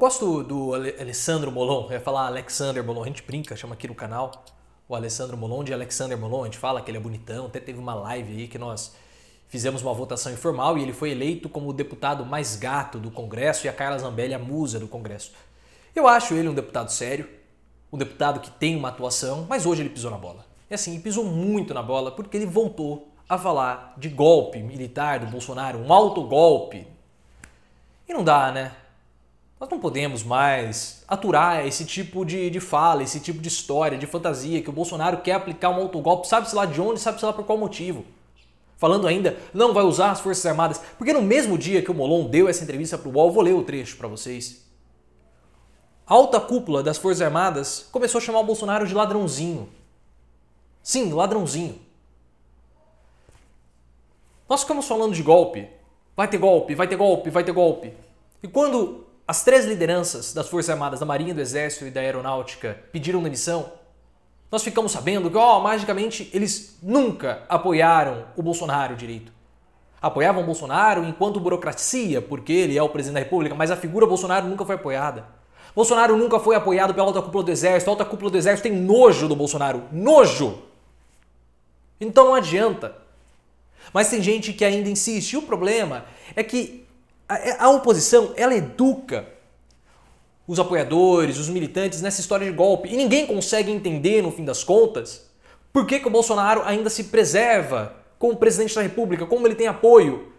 gosto do Alessandro Molon, eu ia falar Alexander Molon, a gente brinca, chama aqui no canal o Alessandro Molon de Alexander Molon, a gente fala que ele é bonitão, até teve uma live aí que nós fizemos uma votação informal e ele foi eleito como o deputado mais gato do Congresso e a Carla Zambelli a musa do Congresso. Eu acho ele um deputado sério, um deputado que tem uma atuação, mas hoje ele pisou na bola. É assim, ele pisou muito na bola porque ele voltou a falar de golpe militar do Bolsonaro, um autogolpe. E não dá, né? Nós não podemos mais aturar esse tipo de, de fala, esse tipo de história, de fantasia que o Bolsonaro quer aplicar um autogolpe, sabe-se lá de onde, sabe-se lá por qual motivo. Falando ainda, não vai usar as Forças Armadas, porque no mesmo dia que o Molon deu essa entrevista para o UOL, vou ler o trecho para vocês. A alta cúpula das Forças Armadas começou a chamar o Bolsonaro de ladrãozinho. Sim, ladrãozinho. Nós ficamos falando de golpe. Vai ter golpe, vai ter golpe, vai ter golpe. E quando as três lideranças das Forças Armadas, da Marinha, do Exército e da Aeronáutica pediram demissão. Nós ficamos sabendo que, ó, oh, magicamente, eles nunca apoiaram o Bolsonaro direito. Apoiavam o Bolsonaro enquanto burocracia, porque ele é o presidente da República, mas a figura Bolsonaro nunca foi apoiada. Bolsonaro nunca foi apoiado pela alta cúpula do Exército. A alta cúpula do Exército tem nojo do Bolsonaro. Nojo! Então não adianta. Mas tem gente que ainda insiste. E o problema é que é, a, oposição, ela educa os apoiadores, os militantes nessa história de golpe. E ninguém consegue entender, no fim das contas, por que, que o Bolsonaro ainda se preserva como presidente da República, como ele tem apoio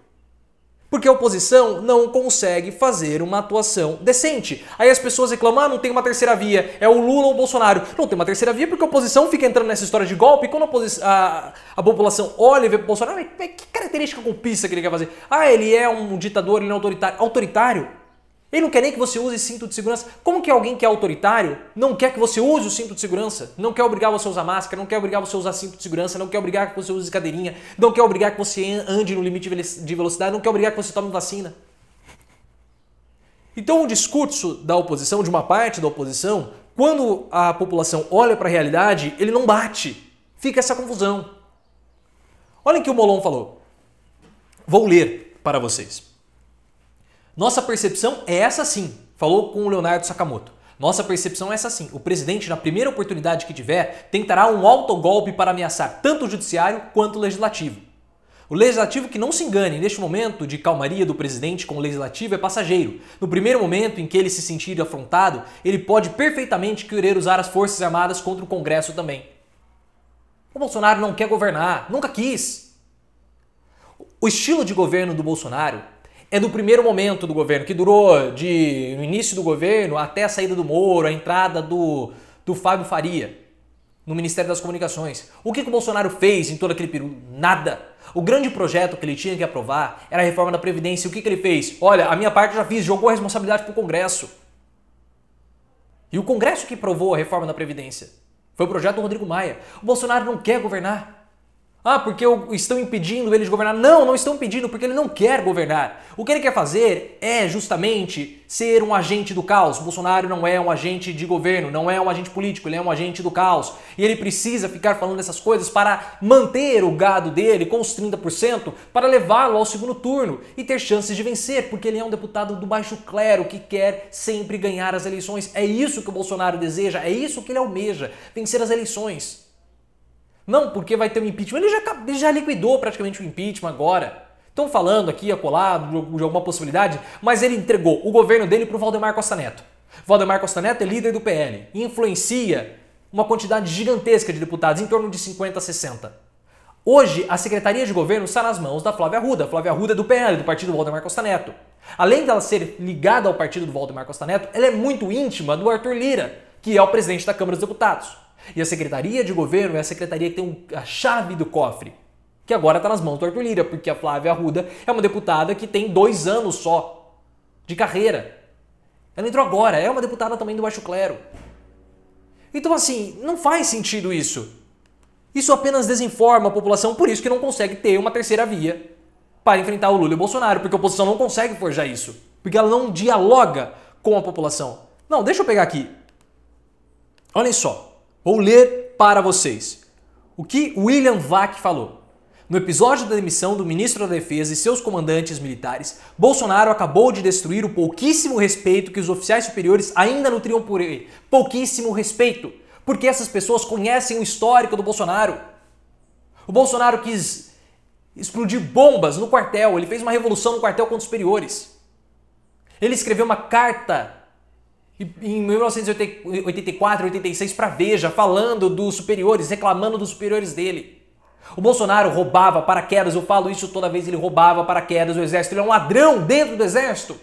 porque a oposição não consegue fazer uma atuação decente. Aí as pessoas reclamam, ah, não tem uma terceira via, é o Lula ou o Bolsonaro. Não tem uma terceira via porque a oposição fica entrando nessa história de golpe e quando a, a, a população olha e vê o Bolsonaro, que característica golpista que ele quer fazer? Ah, ele é um ditador, ele é autoritário. Autoritário? Ele não quer nem que você use cinto de segurança. Como que alguém que é autoritário não quer que você use o cinto de segurança? Não quer obrigar você a usar máscara, não quer obrigar você a usar cinto de segurança, não quer obrigar que você use cadeirinha, não quer obrigar que você ande no limite de velocidade, não quer obrigar que você tome vacina. Então, o discurso da oposição, de uma parte da oposição, quando a população olha para a realidade, ele não bate. Fica essa confusão. Olhem o que o Molon falou. Vou ler para vocês. Nossa percepção é essa sim, falou com o Leonardo Sakamoto. Nossa percepção é essa sim. O presidente, na primeira oportunidade que tiver, tentará um autogolpe para ameaçar tanto o judiciário quanto o legislativo. O legislativo que não se engane, neste momento de calmaria do presidente com o legislativo é passageiro. No primeiro momento em que ele se sentir afrontado, ele pode perfeitamente querer usar as Forças Armadas contra o Congresso também. O Bolsonaro não quer governar, nunca quis. O estilo de governo do Bolsonaro é do primeiro momento do governo, que durou de no início do governo até a saída do Moro, a entrada do, do Fábio Faria no Ministério das Comunicações. O que, que o Bolsonaro fez em todo aquele período? Nada. O grande projeto que ele tinha que aprovar era a reforma da Previdência. O que, que ele fez? Olha, a minha parte já fiz, jogou a responsabilidade para o Congresso. E o Congresso que aprovou a reforma da Previdência. Foi o projeto do Rodrigo Maia. O Bolsonaro não quer governar. Ah, porque estão impedindo ele de governar. Não, não estão impedindo, porque ele não quer governar. O que ele quer fazer é justamente ser um agente do caos. Bolsonaro não é um agente de governo, não é um agente político, ele é um agente do caos. E ele precisa ficar falando essas coisas para manter o gado dele com os 30%, para levá-lo ao segundo turno e ter chances de vencer, porque ele é um deputado do baixo clero que quer sempre ganhar as eleições. É isso que o Bolsonaro deseja, é isso que ele almeja, vencer as eleições. Não, porque vai ter um impeachment. Ele já, ele já liquidou praticamente o impeachment agora. Estão falando aqui, acolá, de alguma possibilidade, mas ele entregou o governo dele para o Valdemar Costa Neto. Valdemar Costa Neto é líder do PL e influencia uma quantidade gigantesca de deputados, em torno de 50 a 60. Hoje, a Secretaria de Governo está nas mãos da Flávia Arruda. Flávia Arruda é do PL, do partido do Valdemar Costa Neto. Além dela ser ligada ao partido do Valdemar Costa Neto, ela é muito íntima do Arthur Lira, que é o presidente da Câmara dos Deputados. E a Secretaria de Governo é a secretaria que tem a chave do cofre, que agora está nas mãos do Arthur Lira, porque a Flávia Arruda é uma deputada que tem dois anos só de carreira. Ela entrou agora, é uma deputada também do Baixo Clero. Então, assim, não faz sentido isso. Isso apenas desinforma a população, por isso que não consegue ter uma terceira via para enfrentar o Lula e o Bolsonaro, porque a oposição não consegue forjar isso, porque ela não dialoga com a população. Não, deixa eu pegar aqui. Olhem só. Vou ler para vocês o que William Vac falou. No episódio da demissão do ministro da Defesa e seus comandantes militares, Bolsonaro acabou de destruir o pouquíssimo respeito que os oficiais superiores ainda nutriam por ele. Pouquíssimo respeito, porque essas pessoas conhecem o histórico do Bolsonaro. O Bolsonaro quis explodir bombas no quartel, ele fez uma revolução no quartel contra os superiores. Ele escreveu uma carta em 1984, 86 para Veja, falando dos superiores, reclamando dos superiores dele. O Bolsonaro roubava paraquedas, eu falo isso toda vez, ele roubava paraquedas do exército, ele é um ladrão dentro do exército.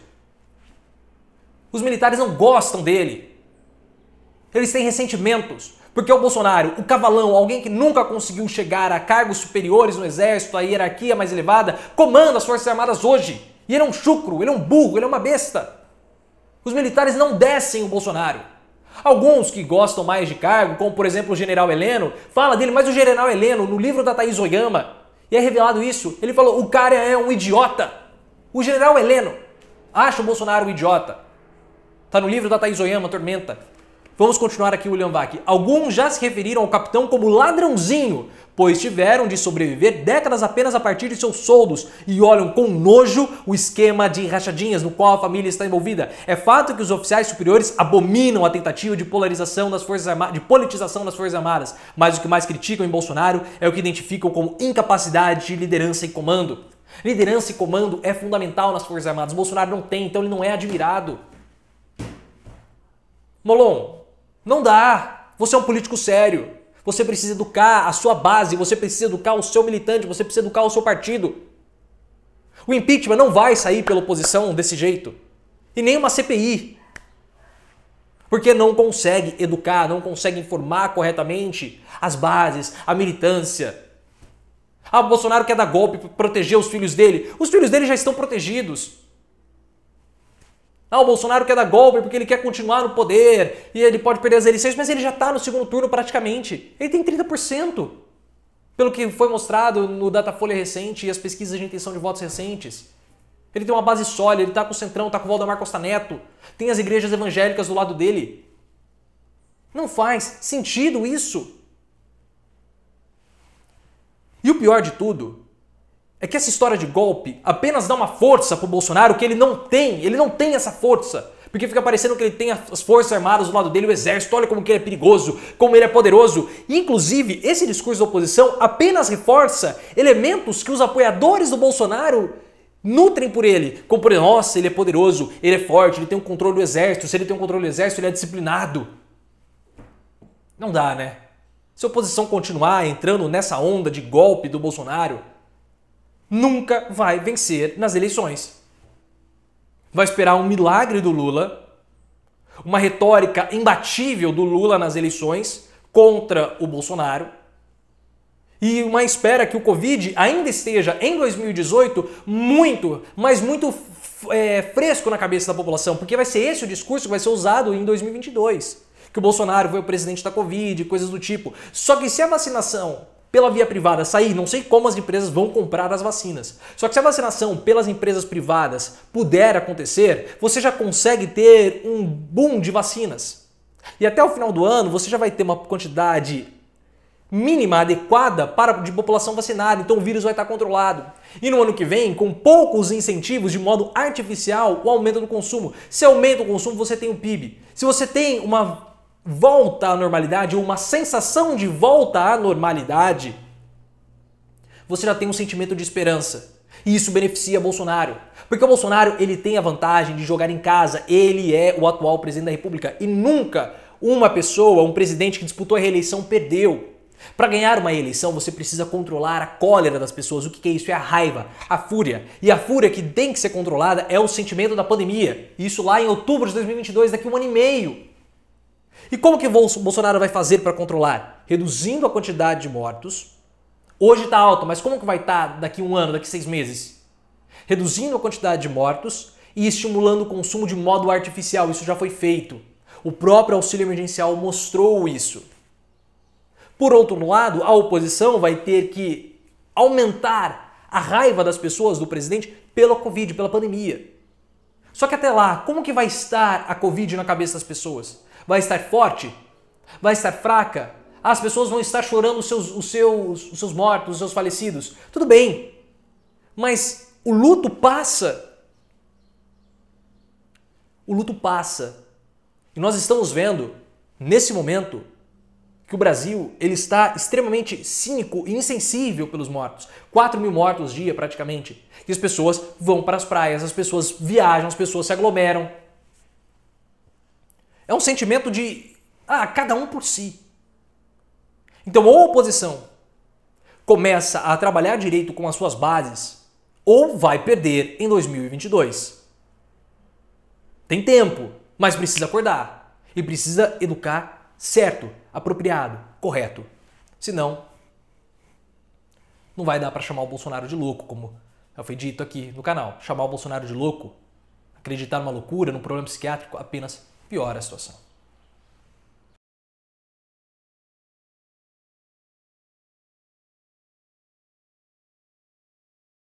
Os militares não gostam dele. Eles têm ressentimentos. Porque o Bolsonaro, o cavalão, alguém que nunca conseguiu chegar a cargos superiores no exército, a hierarquia mais elevada, comanda as Forças Armadas hoje. E ele é um chucro, ele é um burro, ele é uma besta. Os militares não descem o Bolsonaro. Alguns que gostam mais de cargo, como por exemplo o general Heleno, fala dele, mas o general Heleno, no livro da Thaís Oyama, e é revelado isso, ele falou: o cara é um idiota. O general Heleno acha o Bolsonaro um idiota. Tá no livro da Thaís Oyama, Tormenta. Vamos continuar aqui, William Vac. Alguns já se referiram ao capitão como ladrãozinho, pois tiveram de sobreviver décadas apenas a partir de seus soldos e olham com nojo o esquema de rachadinhas no qual a família está envolvida. É fato que os oficiais superiores abominam a tentativa de polarização das forças armadas, de politização das forças armadas, mas o que mais criticam em Bolsonaro é o que identificam como incapacidade de liderança e comando. Liderança e comando é fundamental nas forças armadas. Bolsonaro não tem, então ele não é admirado. Molon, não dá. Você é um político sério. Você precisa educar a sua base, você precisa educar o seu militante, você precisa educar o seu partido. O impeachment não vai sair pela oposição desse jeito. E nem uma CPI. Porque não consegue educar, não consegue informar corretamente as bases, a militância. Ah, o Bolsonaro quer dar golpe, proteger os filhos dele. Os filhos dele já estão protegidos. Ah, o Bolsonaro quer dar golpe porque ele quer continuar no poder e ele pode perder as eleições, mas ele já está no segundo turno praticamente. Ele tem 30%, pelo que foi mostrado no Datafolha recente e as pesquisas de intenção de votos recentes. Ele tem uma base sólida, ele está com o Centrão, está com o Valdemar Costa Neto, tem as igrejas evangélicas do lado dele. Não faz sentido isso. E o pior de tudo é que essa história de golpe apenas dá uma força pro Bolsonaro que ele não tem, ele não tem essa força. Porque fica parecendo que ele tem as forças armadas do lado dele, o exército, olha como que ele é perigoso, como ele é poderoso. inclusive, esse discurso da oposição apenas reforça elementos que os apoiadores do Bolsonaro nutrem por ele. Como por exemplo, nossa, ele é poderoso, ele é forte, ele tem um controle do exército, se ele tem um controle do exército, ele é disciplinado. Não dá, né? Se a oposição continuar entrando nessa onda de golpe do Bolsonaro, nunca vai vencer nas eleições. Vai esperar um milagre do Lula, uma retórica imbatível do Lula nas eleições contra o Bolsonaro e uma espera que o Covid ainda esteja em 2018 muito, mas muito é, fresco na cabeça da população, porque vai ser esse o discurso que vai ser usado em 2022. Que o Bolsonaro foi o presidente da Covid, coisas do tipo. Só que se a vacinação pela via privada sair, não sei como as empresas vão comprar as vacinas. Só que se a vacinação pelas empresas privadas puder acontecer, você já consegue ter um boom de vacinas. E até o final do ano você já vai ter uma quantidade mínima adequada para de população vacinada, então o vírus vai estar controlado. E no ano que vem, com poucos incentivos de modo artificial, o aumento do consumo. Se aumenta o consumo, você tem o PIB. Se você tem uma volta à normalidade, ou uma sensação de volta à normalidade, você já tem um sentimento de esperança. E isso beneficia Bolsonaro. Porque o Bolsonaro ele tem a vantagem de jogar em casa, ele é o atual presidente da República. E nunca uma pessoa, um presidente que disputou a reeleição, perdeu. Para ganhar uma eleição, você precisa controlar a cólera das pessoas. O que é isso? É a raiva, a fúria. E a fúria que tem que ser controlada é o sentimento da pandemia. Isso lá em outubro de 2022, daqui a um ano e meio. E como que o Bolsonaro vai fazer para controlar? Reduzindo a quantidade de mortos. Hoje está alta, mas como que vai estar tá daqui um ano, daqui seis meses? Reduzindo a quantidade de mortos e estimulando o consumo de modo artificial. Isso já foi feito. O próprio auxílio emergencial mostrou isso. Por outro lado, a oposição vai ter que aumentar a raiva das pessoas do presidente pela Covid, pela pandemia. Só que até lá, como que vai estar a Covid na cabeça das pessoas? Vai estar forte? Vai estar fraca? As pessoas vão estar chorando os seus, os seus, os seus mortos, os seus falecidos. Tudo bem. Mas o luto passa. O luto passa. E nós estamos vendo, nesse momento, que o Brasil ele está extremamente cínico e insensível pelos mortos. 4 mil mortos dia, praticamente. E as pessoas vão para as praias, as pessoas viajam, as pessoas se aglomeram. É um sentimento de ah, cada um por si. Então, ou a oposição começa a trabalhar direito com as suas bases, ou vai perder em 2022. Tem tempo, mas precisa acordar e precisa educar certo, apropriado, correto. Senão, não vai dar para chamar o Bolsonaro de louco, como já foi dito aqui no canal. Chamar o Bolsonaro de louco, acreditar numa loucura, num problema psiquiátrico, apenas piora a situação.